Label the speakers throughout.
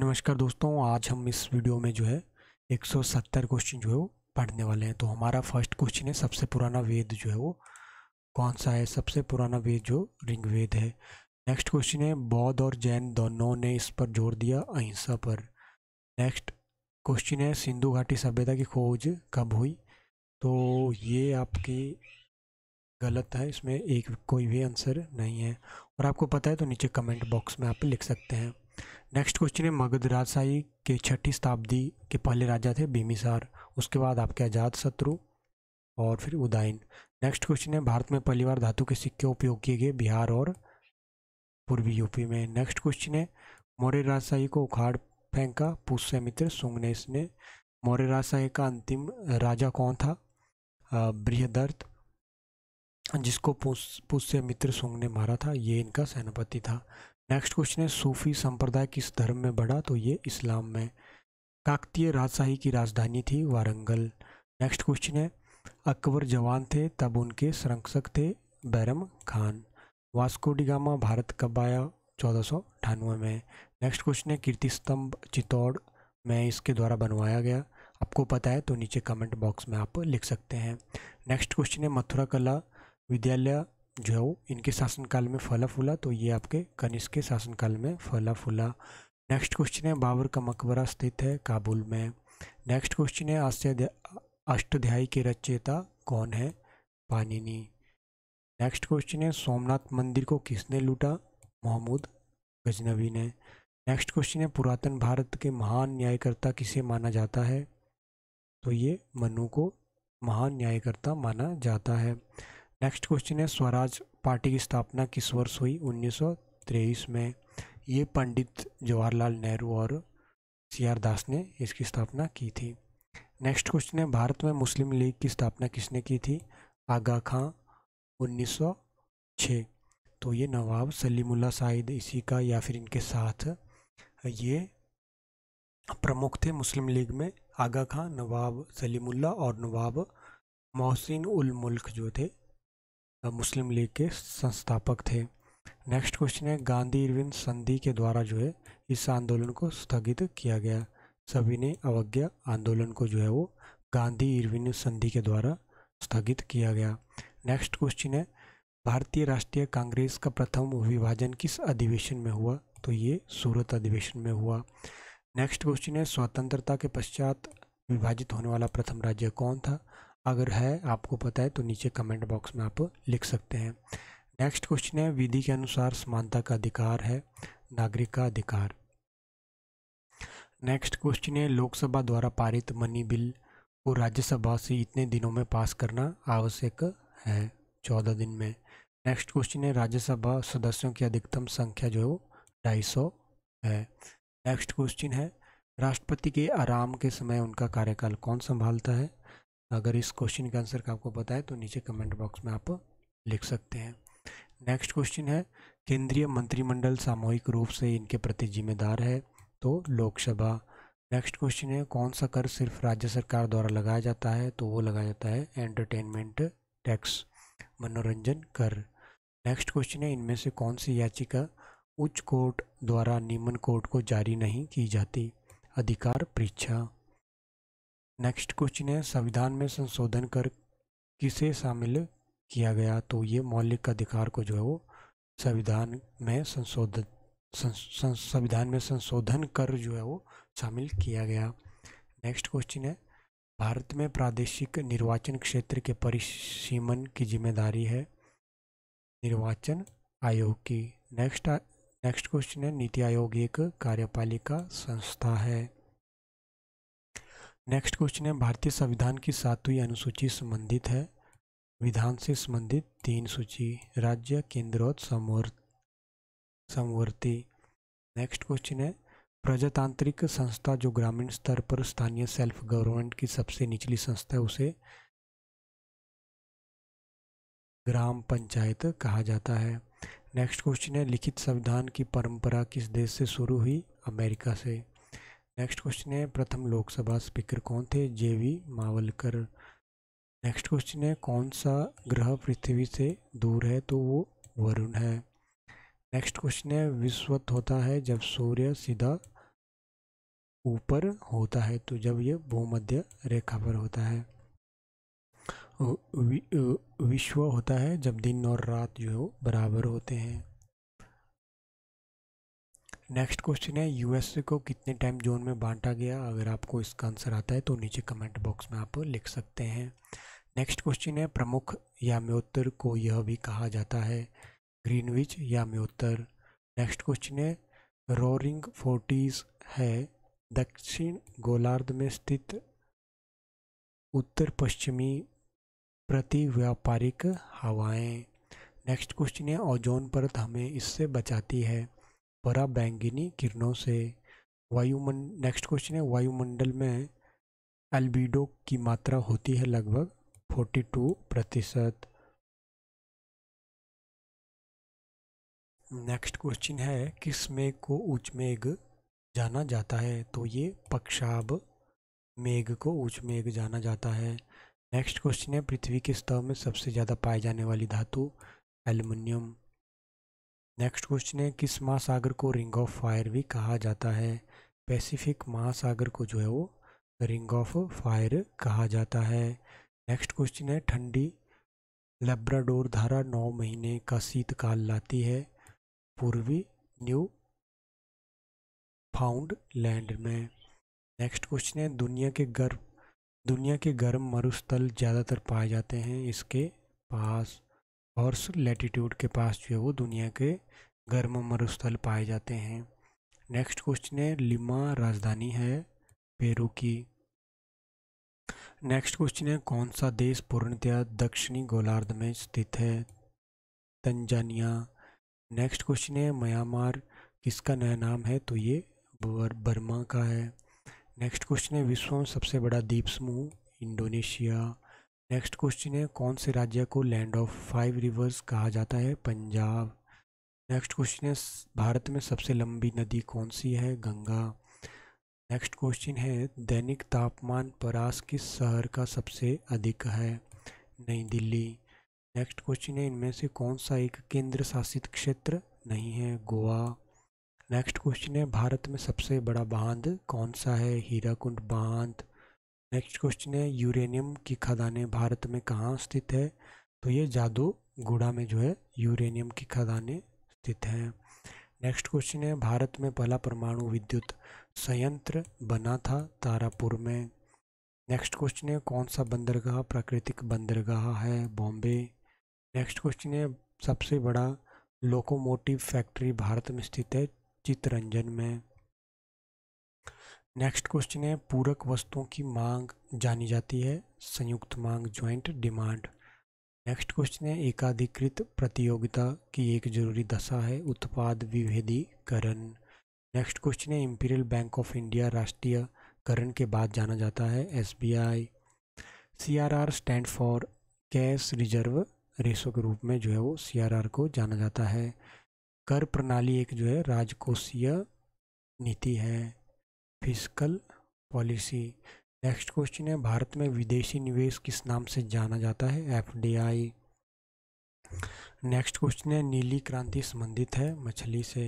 Speaker 1: नमस्कार दोस्तों आज हम इस वीडियो में जो है 170 क्वेश्चन जो है वो पढ़ने वाले हैं तो हमारा फर्स्ट क्वेश्चन है सबसे पुराना वेद जो है वो कौन सा है सबसे पुराना वेद जो रिंग वेद है नेक्स्ट क्वेश्चन है बौद्ध और जैन दोनों ने इस पर जोर दिया अहिंसा पर नेक्स्ट क्वेश्चन है सिंधु घाटी सभ्यता की खोज कब हुई तो ये आपकी गलत है इसमें एक कोई भी आंसर नहीं है और आपको पता है तो नीचे कमेंट बॉक्स में आप लिख सकते हैं नेक्स्ट क्वेश्चन है मगध राजशाही के छठी शताब्दी के पहले राजा थे भीमिसार उसके बाद आपके आजाद शत्रु और फिर उदयन नेक्स्ट क्वेश्चन है भारत में पहली बार धातु के सिक्के उपयोग किए गए बिहार और पूर्वी यूपी में नेक्स्ट क्वेश्चन है मौर्य राजशाही को उखाड़ फेंका मित्र सुंग ने इसने मौर्य राजशाही का अंतिम राजा कौन था बृहदर्थ जिसको पुष्य मित्र सुंग ने मारा था ये इनका सेनापति था नेक्स्ट क्वेश्चन है सूफी संप्रदाय किस धर्म में बढ़ा तो ये इस्लाम में काकतीय राजशाही की राजधानी थी वारंगल नेक्स्ट क्वेश्चन है अकबर जवान थे तब उनके संरक्षक थे बैरम खान वास्को डिगामा भारत कब आया चौदह में नेक्स्ट क्वेश्चन है कीर्ति स्तंभ चित्तौड़ में इसके द्वारा बनवाया गया आपको पता है तो नीचे कमेंट बॉक्स में आप लिख सकते हैं नेक्स्ट क्वेश्चन है मथुरा कला विद्यालय जो है वो इनके शासनकाल में फला फूला तो ये आपके कनिष्क के शासनकाल में फला फूला नेक्स्ट क्वेश्चन है बाबर का मकबरा स्थित है काबुल में नेक्स्ट क्वेश्चन है आश्चर्य अष्टाध्यायी के रचयिता कौन है पानिनी नेक्स्ट क्वेश्चन है सोमनाथ मंदिर को किसने लूटा मोहम्मद गजनवी ने नेक्स्ट क्वेश्चन है पुरातन भारत के महान न्यायकर्ता किसे माना जाता है तो ये मनु को महान न्यायकर्ता माना जाता है नेक्स्ट क्वेश्चन है स्वराज पार्टी की स्थापना किस वर्ष हुई 1923 में ये पंडित जवाहरलाल नेहरू और सी आर दास ने इसकी स्थापना की थी नेक्स्ट क्वेश्चन है भारत में मुस्लिम लीग की स्थापना किसने की थी आगा खां 1906 तो ये नवाब सलीमुल्ला साहिद इसी का या फिर इनके साथ ये प्रमुख थे मुस्लिम लीग में आगा खां नवाब सलीमुल्ला और नवाब मोहसिन उल मुल्क जो थे मुस्लिम लीग के संस्थापक थे नेक्स्ट क्वेश्चन है गांधी इरविन संधि के द्वारा जो है इस आंदोलन को स्थगित किया गया सभी ने अवज्ञा आंदोलन को जो है वो गांधी इरविन संधि के द्वारा स्थगित किया गया नेक्स्ट क्वेश्चन है भारतीय राष्ट्रीय कांग्रेस का प्रथम विभाजन किस अधिवेशन में हुआ तो ये सूरत अधिवेशन में हुआ नेक्स्ट क्वेश्चन है स्वतंत्रता के पश्चात विभाजित होने वाला प्रथम राज्य कौन था अगर है आपको पता है तो नीचे कमेंट बॉक्स में आप लिख सकते हैं नेक्स्ट क्वेश्चन है विधि के अनुसार समानता का अधिकार है नागरिक का अधिकार नेक्स्ट क्वेश्चन है लोकसभा द्वारा पारित मनी बिल को राज्यसभा से इतने दिनों में पास करना आवश्यक है चौदह दिन में नेक्स्ट क्वेश्चन है राज्यसभा सदस्यों की अधिकतम संख्या जो ढाई सौ है नेक्स्ट क्वेश्चन है राष्ट्रपति के आराम के समय उनका कार्यकाल कौन संभालता है अगर इस क्वेश्चन का आंसर का आपको पता है तो नीचे कमेंट बॉक्स में आप लिख सकते हैं नेक्स्ट क्वेश्चन है केंद्रीय मंत्रिमंडल सामूहिक रूप से इनके प्रति जिम्मेदार है तो लोकसभा नेक्स्ट क्वेश्चन है कौन सा कर सिर्फ राज्य सरकार द्वारा लगाया जाता है तो वो लगाया जाता है एंटरटेनमेंट टैक्स मनोरंजन कर नेक्स्ट क्वेश्चन है इनमें से कौन सी याचिका उच्च कोर्ट द्वारा निम्न कोर्ट को जारी नहीं की जाती अधिकार परीक्षा नेक्स्ट क्वेश्चन है संविधान में संशोधन कर किसे शामिल किया गया तो ये मौलिक अधिकार को जो है वो संविधान में संशोधन संविधान में संशोधन कर जो है वो शामिल किया गया नेक्स्ट क्वेश्चन है भारत में प्रादेशिक निर्वाचन क्षेत्र के परिसीमन की जिम्मेदारी है निर्वाचन आयोग की नेक्स्ट नेक्स्ट क्वेश्चन है नीति आयोग एक कार्यपालिका संस्था है नेक्स्ट क्वेश्चन है भारतीय संविधान की सातवीं अनुसूची संबंधित है विधान से संबंधित तीन सूची राज्य केंद्र और समवर समवर्ती नेक्स्ट क्वेश्चन है प्रजातांत्रिक संस्था जो ग्रामीण स्तर पर स्थानीय सेल्फ गवर्नमेंट की सबसे निचली संस्था है उसे ग्राम पंचायत कहा जाता है नेक्स्ट क्वेश्चन है लिखित संविधान की परंपरा किस देश से शुरू हुई अमेरिका से नेक्स्ट क्वेश्चन है प्रथम लोकसभा स्पीकर कौन थे जेवी मावलकर नेक्स्ट क्वेश्चन है कौन सा ग्रह पृथ्वी से दूर है तो वो वरुण है नेक्स्ट क्वेश्चन है विश्वत होता है जब सूर्य सीधा ऊपर होता है तो जब ये भूमध्य रेखा पर होता है विश्व होता है जब दिन और रात जो बराबर होते हैं नेक्स्ट क्वेश्चन है यूएसए को कितने टाइम जोन में बांटा गया अगर आपको इसका आंसर आता है तो नीचे कमेंट बॉक्स में आप लिख सकते हैं नेक्स्ट क्वेश्चन है प्रमुख या म्योत्तर को यह भी कहा जाता है ग्रीनविच या म्योत्तर नेक्स्ट क्वेश्चन है रोरिंग फोर्टीज है दक्षिण गोलार्ध में स्थित उत्तर पश्चिमी प्रति व्यापारिक हवाएँ नेक्स्ट क्वेश्चन है ओजोन परत हमें इससे बचाती है परा बैंगनी किरणों से वायुमंड नेक्स्ट क्वेश्चन है वायुमंडल में एल्बिडो की मात्रा होती है लगभग 42 प्रतिशत नेक्स्ट क्वेश्चन है किस मेघ को उच्च मेघ जाना जाता है तो ये पक्षाब मेघ को उच्च मेघ जाना जाता है नेक्स्ट क्वेश्चन है पृथ्वी के स्तर में सबसे ज़्यादा पाए जाने वाली धातु एल्युमिनियम नेक्स्ट क्वेश्चन है किस महासागर को रिंग ऑफ फायर भी कहा जाता है पैसिफिक महासागर को जो है वो रिंग ऑफ फायर कहा जाता है नेक्स्ट क्वेश्चन है ठंडी लेब्राडोर धारा नौ महीने का शीतकाल लाती है पूर्वी न्यू फाउंड लैंड में नेक्स्ट क्वेश्चन है दुनिया के गर्म दुनिया के गर्म मरुस्थल ज़्यादातर पाए जाते हैं इसके पास हॉर्स लेटीट्यूड के पास जो है वो दुनिया के गर्म मरुस्थल पाए जाते हैं नेक्स्ट क्वेश्चन है लिमा राजधानी है पेरू की नेक्स्ट क्वेश्चन है कौन सा देश पूर्णतया दक्षिणी गोलार्ध में स्थित है तंजानिया नेक्स्ट क्वेश्चन है म्यांमार किसका नया नाम है तो ये बर्मा का है नेक्स्ट क्वेश्चन है विश्व में सबसे बड़ा द्वीप समूह इंडोनेशिया नेक्स्ट क्वेश्चन है कौन से राज्य को लैंड ऑफ फाइव रिवर्स कहा जाता है पंजाब नेक्स्ट क्वेश्चन है भारत में सबसे लंबी नदी कौन सी है गंगा नेक्स्ट क्वेश्चन है दैनिक तापमान परास किस शहर का सबसे अधिक है नई दिल्ली नेक्स्ट क्वेश्चन है इनमें से कौन सा एक केंद्र शासित क्षेत्र नहीं है गोवा नेक्स्ट क्वेश्चन है भारत में सबसे बड़ा बांध कौन सा है हीराकुंड बांध नेक्स्ट क्वेश्चन है यूरेनियम की खदानें भारत में कहाँ स्थित है तो ये जादू गुड़ा में जो है यूरेनियम की खदानें स्थित हैं नेक्स्ट क्वेश्चन है भारत में पहला परमाणु विद्युत संयंत्र बना था तारापुर में नेक्स्ट क्वेश्चन है कौन सा बंदरगाह प्राकृतिक बंदरगाह है बॉम्बे नेक्स्ट क्वेश्चन है सबसे बड़ा लोकोमोटिव फैक्ट्री भारत में स्थित है चितरंजन में नेक्स्ट क्वेश्चन है पूरक वस्तुओं की मांग जानी जाती है संयुक्त मांग ज्वाइंट डिमांड नेक्स्ट क्वेश्चन है एकाधिकृत प्रतियोगिता की एक जरूरी दशा है उत्पाद विभेदीकरण नेक्स्ट क्वेश्चन है इंपीरियल बैंक ऑफ इंडिया राष्ट्रीयकरण के बाद जाना जाता है SBI CRR stand for cash reserve ratio के रूप में जो है वो सीआरआर को जाना जाता है कर प्रणाली एक जो है राजकोषीय नीति है फिजिकल पॉलिसी नेक्स्ट क्वेश्चन है भारत में विदेशी निवेश किस नाम से जाना जाता है एफ नेक्स्ट क्वेश्चन है नीली क्रांति संबंधित है मछली से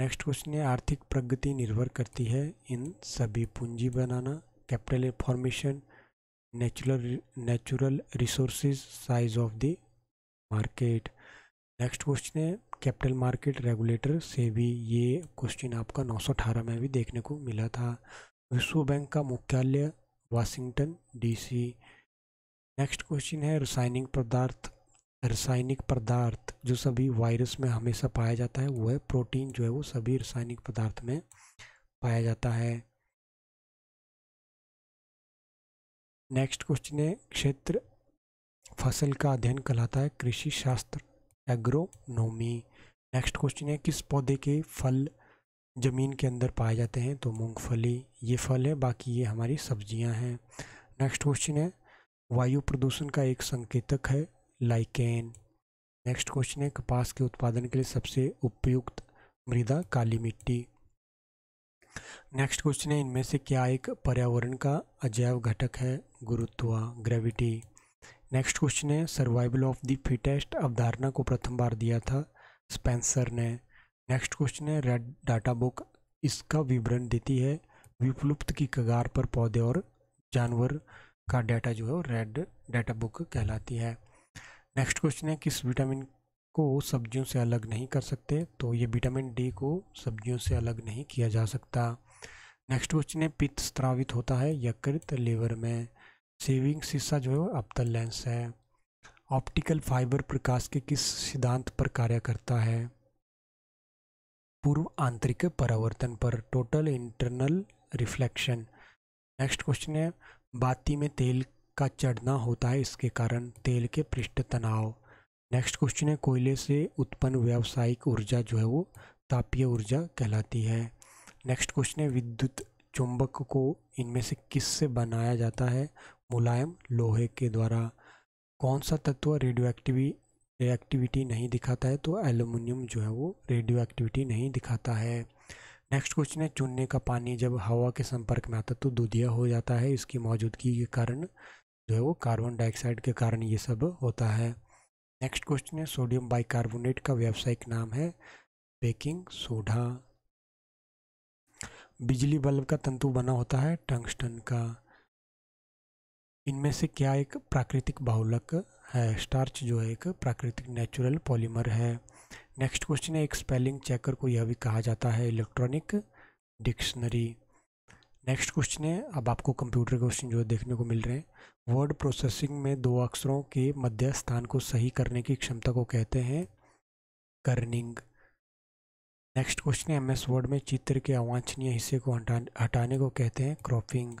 Speaker 1: नेक्स्ट क्वेश्चन है आर्थिक प्रगति निर्भर करती है इन सभी पूंजी बनाना capital formation natural natural resources size of the market next question है कैपिटल मार्केट रेगुलेटर से भी ये क्वेश्चन आपका 918 में भी देखने को मिला था विश्व बैंक का मुख्यालय वाशिंगटन डीसी नेक्स्ट क्वेश्चन है रासायनिक पदार्थ रासायनिक पदार्थ जो सभी वायरस में हमेशा पाया जाता है वो है प्रोटीन जो है वो सभी रासायनिक पदार्थ में पाया जाता है नेक्स्ट क्वेश्चन है क्षेत्र फसल का अध्ययन कहलाता है कृषि शास्त्र एग्रोनोमी नेक्स्ट क्वेश्चन है किस पौधे के फल ज़मीन के अंदर पाए जाते हैं तो मूंगफली ये फल है बाकी ये हमारी सब्जियां हैं नेक्स्ट क्वेश्चन है वायु प्रदूषण का एक संकेतक है लाइकेन नेक्स्ट क्वेश्चन है कपास के उत्पादन के लिए सबसे उपयुक्त मृदा काली मिट्टी नेक्स्ट क्वेश्चन है इनमें से क्या एक पर्यावरण का अजैव घटक है गुरुत्वा ग्रेविटी नेक्स्ट क्वेश्चन है सर्वाइवल ऑफ द फिटेस्ट अवधारणा को प्रथम बार दिया था स्पेंसर ने नेक्स्ट क्वेश्चन है रेड डाटा बुक इसका विवरण देती है विप्लुप्त की कगार पर पौधे और जानवर का डाटा जो है रेड डाटा बुक कहलाती है नेक्स्ट क्वेश्चन है किस विटामिन को सब्जियों से अलग नहीं कर सकते तो ये विटामिन डी को सब्जियों से अलग नहीं किया जा सकता नेक्स्ट क्वेश्चन है पित्त स्त्रावित होता है यकृत लेवर में सेविंग शीशा जो है अपतल लेंस है ऑप्टिकल फाइबर प्रकाश के किस सिद्धांत पर कार्य करता है पूर्व आंतरिक परावर्तन पर total internal reflection next question है बाती में तेल का चढ़ना होता है इसके कारण तेल के पृष्ठ तनाव नेक्स्ट क्वेश्चन है कोयले से उत्पन्न व्यावसायिक ऊर्जा जो है वो तापीय ऊर्जा कहलाती है नेक्स्ट क्वेश्चन है विद्युत चुंबक को इनमें से किस से बनाया जाता है मुलायम लोहे के द्वारा कौन सा तत्व रेडियो एक्टिवी नहीं दिखाता है तो एल्यूमिनियम जो है वो रेडियो एक्टिविटी नहीं दिखाता है नेक्स्ट क्वेश्चन है चुनने का पानी जब हवा के संपर्क में आता है तो दुधिया हो जाता है इसकी मौजूदगी के कारण जो है वो कार्बन डाइऑक्साइड के कारण ये सब होता है नेक्स्ट क्वेश्चन है सोडियम बाइकार्बोनेट का व्यावसायिक नाम है बेकिंग सोडा बिजली बल्ब का तंतु बना होता है टंगस्टन का इनमें से क्या एक प्राकृतिक बाहुलक है स्टार्च जो है एक प्राकृतिक नेचुरल पॉलीमर है नेक्स्ट क्वेश्चन है एक स्पेलिंग चेकर को यह भी कहा जाता है इलेक्ट्रॉनिक डिक्शनरी नेक्स्ट क्वेश्चन है अब आपको कंप्यूटर क्वेश्चन जो देखने को मिल रहे हैं वर्ड प्रोसेसिंग में दो अक्षरों के मध्य स्थान को सही करने की क्षमता को कहते हैं कर्निंग नेक्स्ट क्वेश्चन है एमएस वर्ड में चित्र के अवांछनीय हिस्से को हटाने को कहते हैं cropping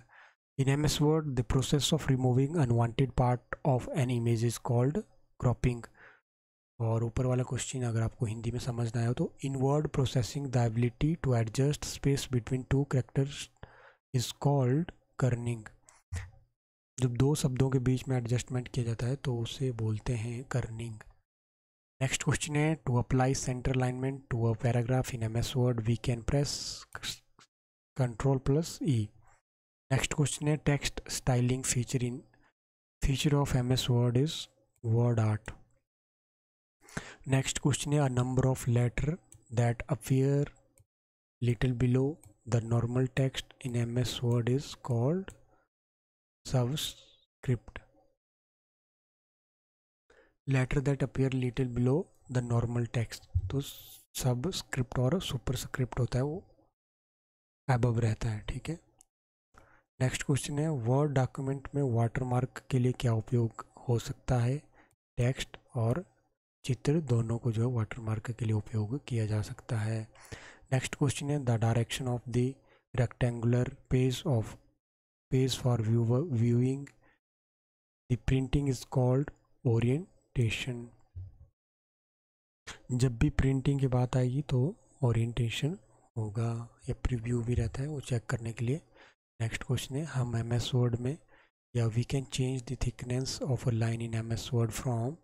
Speaker 1: In MS Word, the process of removing unwanted part of an image is called cropping. और ऊपर वाला क्वेश्चन अगर आपको हिंदी में समझना है तो in word processing the ability to adjust space between two characters is called kerning जब दो शब्दों के बीच में एडजस्टमेंट किया जाता है तो उसे बोलते हैं कर्निंग नेक्स्ट क्वेश्चन है to apply centre alignment to a paragraph in M S Word we can press control plus E next question है text styling feature in feature of M S Word is Word Art next question है number of letter that appear little below the normal text in M S Word is called subscript letter that appear little below the normal text तो subscript और superscript होता है वो above रहता है ठीक है नेक्स्ट क्वेश्चन है वर्ड डॉक्यूमेंट में वाटरमार्क के लिए क्या उपयोग हो सकता है टेक्स्ट और चित्र दोनों को जो है वाटरमार्क के लिए उपयोग किया जा सकता है नेक्स्ट क्वेश्चन है the direction of the rectangular page of page for viewing the printing is called orientation जब भी प्रिंटिंग की बात आएगी तो ओरिएंटेशन होगा या प्रीव्यू भी रहता है वो चेक करने के लिए नेक्स्ट क्वेश्चन है हम एम एस वर्ड में या we can change the thickness of a line in M S Word from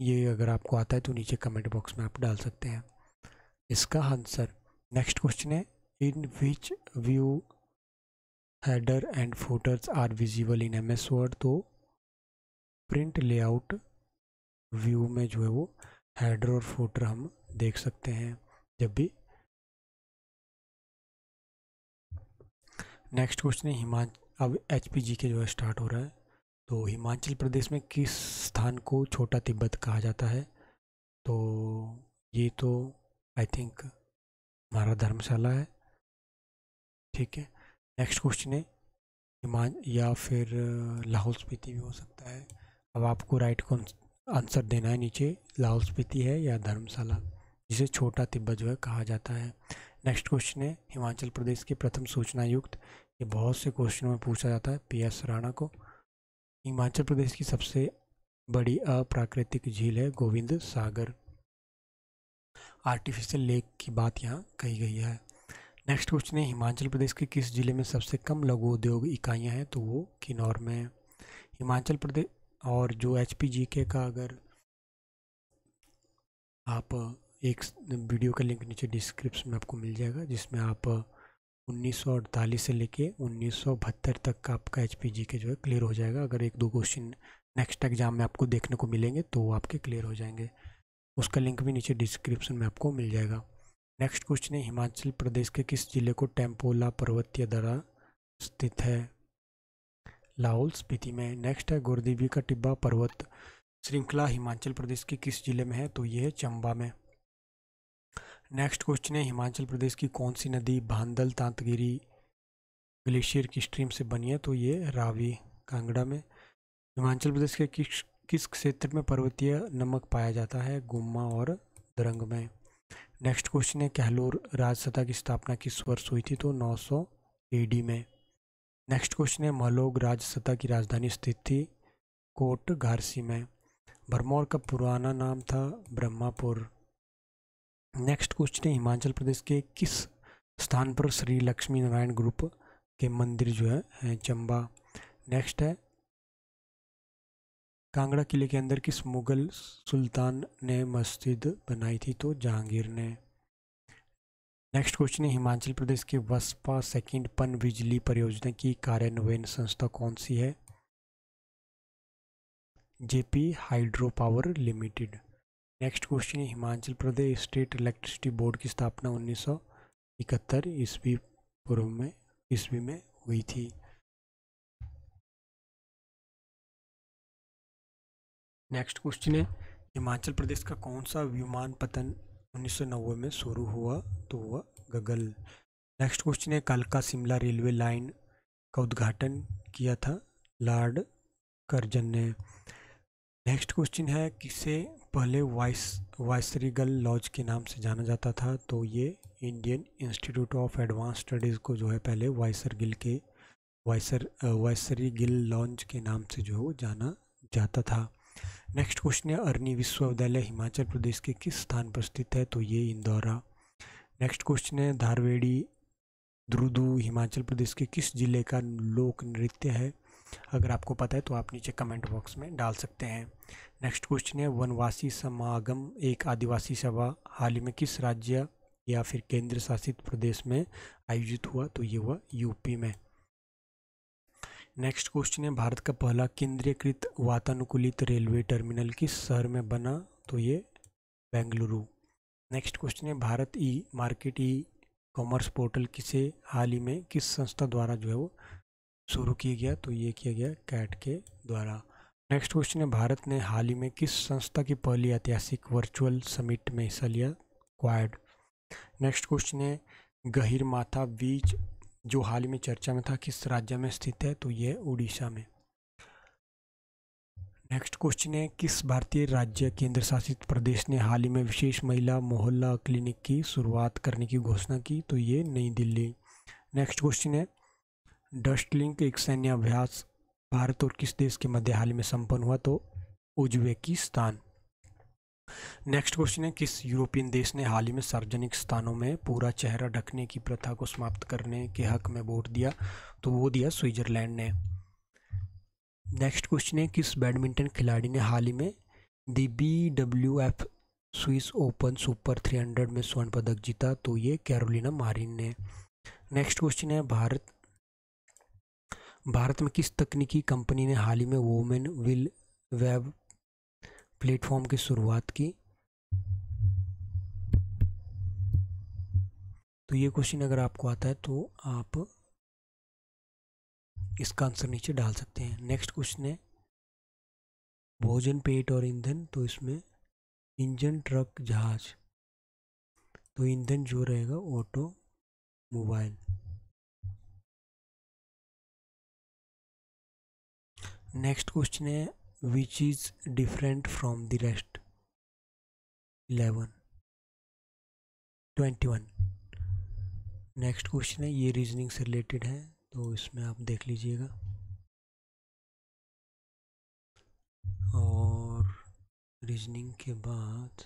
Speaker 1: ये अगर आपको आता है तो नीचे कमेंट बॉक्स में आप डाल सकते हैं इसका आंसर नेक्स्ट क्वेश्चन है in which view header and footers are visible in M S Word तो प्रिंट लेआउट व्यू में जो है वो हेडर और फोटर हम देख सकते हैं जब भी नेक्स्ट क्वेश्चन है हिमाच अब एच के जो है स्टार्ट हो रहा है तो हिमाचल प्रदेश में किस स्थान को छोटा तिब्बत कहा जाता है तो ये तो आई थिंक हमारा धर्मशाला है ठीक है नेक्स्ट क्वेश्चन है हिमाच या फिर लाहौल स्पीति भी हो सकता है अब आपको राइट कौन आंसर देना है नीचे लाहौल स्पीति है या धर्मशाला जिसे छोटा तिब्बत जो है कहा जाता है नेक्स्ट क्वेश्चन है हिमाचल प्रदेश के प्रथम सूचना युक्त ये बहुत से क्वेश्चनों में पूछा जाता है पी एस राणा को हिमाचल प्रदेश की सबसे बड़ी अप्राकृतिक झील है गोविंद सागर आर्टिफिशियल लेक की बात यहाँ कही गई है नेक्स्ट क्वेश्चन है हिमाचल प्रदेश के किस जिले में सबसे कम लघु उद्योग इकाइयाँ हैं तो वो किन्नौर में हिमाचल प्रदेश और जो एच पी जी के का अगर आप एक वीडियो का लिंक नीचे डिस्क्रिप्शन में आपको मिल जाएगा जिसमें आप उन्नीस से लेके उन्नीस तक का आपका एच के जो है क्लियर हो जाएगा अगर एक दो क्वेश्चन नेक्स्ट एग्जाम में आपको देखने को मिलेंगे तो वो आपके क्लियर हो जाएंगे उसका लिंक भी नीचे डिस्क्रिप्शन में आपको मिल जाएगा नेक्स्ट क्वेश्चन है हिमाचल प्रदेश के किस जिले को टेम्पोला पर्वतीय दरा स्थित है लाहौल स्पीति में नेक्स्ट है गुरदेवी का टिब्बा पर्वत श्रृंखला हिमाचल प्रदेश के किस जिले में है तो ये है चंबा में नेक्स्ट क्वेश्चन है हिमाचल प्रदेश की कौन सी नदी भांदल तांतगिरी ग्लेशियर की स्ट्रीम से बनी है तो ये रावी कांगड़ा में हिमाचल प्रदेश के किस किस क्षेत्र में पर्वतीय नमक पाया जाता है गुम्मा और दरंग में नेक्स्ट क्वेश्चन है कहलोर राजसत्ता की स्थापना किस वर्ष हुई थी तो 900 सौ में नेक्स्ट क्वेश्चन है महलोग राजसत्ता की राजधानी स्थित थी कोट घारसी में भरमौर का पुराना नाम था ब्रह्मापुर नेक्स्ट क्वेश्चन है हिमाचल प्रदेश के किस स्थान पर श्री लक्ष्मी नारायण ग्रुप के मंदिर जो है, चंबा नेक्स्ट है कांगड़ा किले के अंदर किस मुगल सुल्तान ने मस्जिद बनाई थी तो जहांगीर ने नेक्स्ट क्वेश्चन है हिमाचल प्रदेश के वसपा सेकंड पन बिजली परियोजना की कार्यान्वयन संस्था कौन सी है JP hydro power limited next question है Himachal Pradesh state electricity board की स्थापना उन्नीस सौ इकहत्तर ईस्वी पूर्व में ईस्वी में हुई थी नेक्स्ट क्वेश्चन है हिमाचल प्रदेश का कौन सा विमान पतन नब्बे में शुरू हुआ तो हुआ गगल नेक्स्ट क्वेश्चन है कालका शिमला रेलवे लाइन का उद्घाटन किया था लॉर्ड करजन ने नेक्स्ट क्वेश्चन है किसे पहले वाइस वाइसरीगल लॉज के नाम से जाना जाता था तो ये Indian Institute of Advance Studies को जो है पहले वाइसर गिल के वाइसर वाइसरी गिल लॉन्च के नाम से जो जाना जाता था नेक्स्ट क्वेश्चन है अरनी विश्वविद्यालय हिमाचल प्रदेश के किस स्थान पर स्थित है तो ये इंदौरा नेक्स्ट क्वेश्चन है धारवेड़ी द्रुदू हिमाचल प्रदेश के किस जिले का लोक नृत्य है अगर आपको पता है तो आप नीचे कमेंट बॉक्स में डाल सकते हैं नेक्स्ट क्वेश्चन है वनवासी समागम एक आदिवासी सभा हाल ही में किस राज्य या फिर केंद्र शासित प्रदेश में आयोजित हुआ तो ये हुआ यूपी में नेक्स्ट क्वेश्चन है भारत का पहला केंद्रीयकृत वातानुकूलित रेलवे टर्मिनल किस शहर में बना तो ये बेंगलुरु नेक्स्ट क्वेश्चन है Bharat e market e commerce portal किसे हाल ही में किस संस्था द्वारा जो है वो शुरू किया गया तो ये किया गया कैट के द्वारा नेक्स्ट क्वेश्चन है भारत ने हाल ही में किस संस्था की पहली ऐतिहासिक वर्चुअल समिट में हिस्सा लिया क्वाड नेक्स्ट क्वेश्चन है गहिर माथा बीच जो हाल ही में चर्चा में था किस राज्य में स्थित है तो यह उड़ीसा में नेक्स्ट क्वेश्चन है किस भारतीय राज्य केंद्र शासित प्रदेश ने हाल ही में विशेष महिला मोहल्ला क्लिनिक की शुरुआत करने की घोषणा की तो ये नई दिल्ली नेक्स्ट क्वेश्चन है डस्टलिंग एक सैन्य अभ्यास भारत और किस देश के मध्य हाल में संपन्न हुआ तो उज्बेकिस्तान नेक्स्ट क्वेश्चन है किस यूरोपियन देश ने हाल ही में सार्वजनिक स्थानों में पूरा चेहरा ढकने की प्रथा को समाप्त करने के हक में वोट दिया तो वो दिया स्विट्जरलैंड ने नेक्स्ट क्वेश्चन है किस बैडमिंटन खिलाड़ी ने हाल ही में the B W F Swiss Open super three hundred में स्वर्ण पदक जीता तो ये कैरोलिना मारिन ने नेक्स्ट क्वेश्चन है भारत भारत में किस तकनीकी कंपनी ने हाल ही में वोमेन विल वेब प्लेटफॉर्म की शुरुआत की तो ये क्वेश्चन अगर आपको आता है तो आप इसका आंसर नीचे डाल सकते हैं नेक्स्ट क्वेश्चन है भोजन पेट और ईंधन तो इसमें इंजन ट्रक जहाज तो ईंधन जो रहेगा ऑटो मोबाइल नेक्स्ट क्वेश्चन है which is different from the rest eleven twenty one next question है ये रीजनिंग से रिलेटेड है तो इसमें आप देख लीजिएगा और रीजनिंग के बाद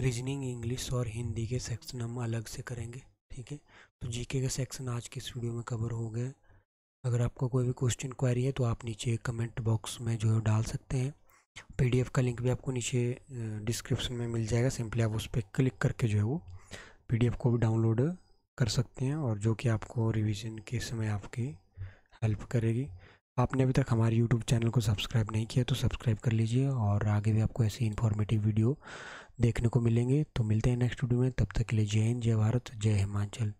Speaker 1: रीजनिंग इंग्लिश और हिंदी के सेक्शन हम अलग से करेंगे ठीक है तो जीके का सेक्शन आज के इस वीडियो में कवर हो गया अगर आपको कोई भी क्वेश्चन क्वारी है तो आप नीचे कमेंट बॉक्स में जो है डाल सकते हैं पीडीएफ का लिंक भी आपको नीचे डिस्क्रिप्शन में मिल जाएगा सिंपली आप उस पर क्लिक करके जो है वो पीडीएफ को भी डाउनलोड कर सकते हैं और जो कि आपको रिवीजन के समय आपकी हेल्प करेगी आपने अभी तक हमारे यूट्यूब चैनल को सब्सक्राइब नहीं किया तो सब्सक्राइब कर लीजिए और आगे भी आपको ऐसी इन्फॉर्मेटिव वीडियो देखने को मिलेंगे तो मिलते हैं नेक्स्ट वीडियो में तब तक के लिए जय हिंद जय भारत जय हिमाचल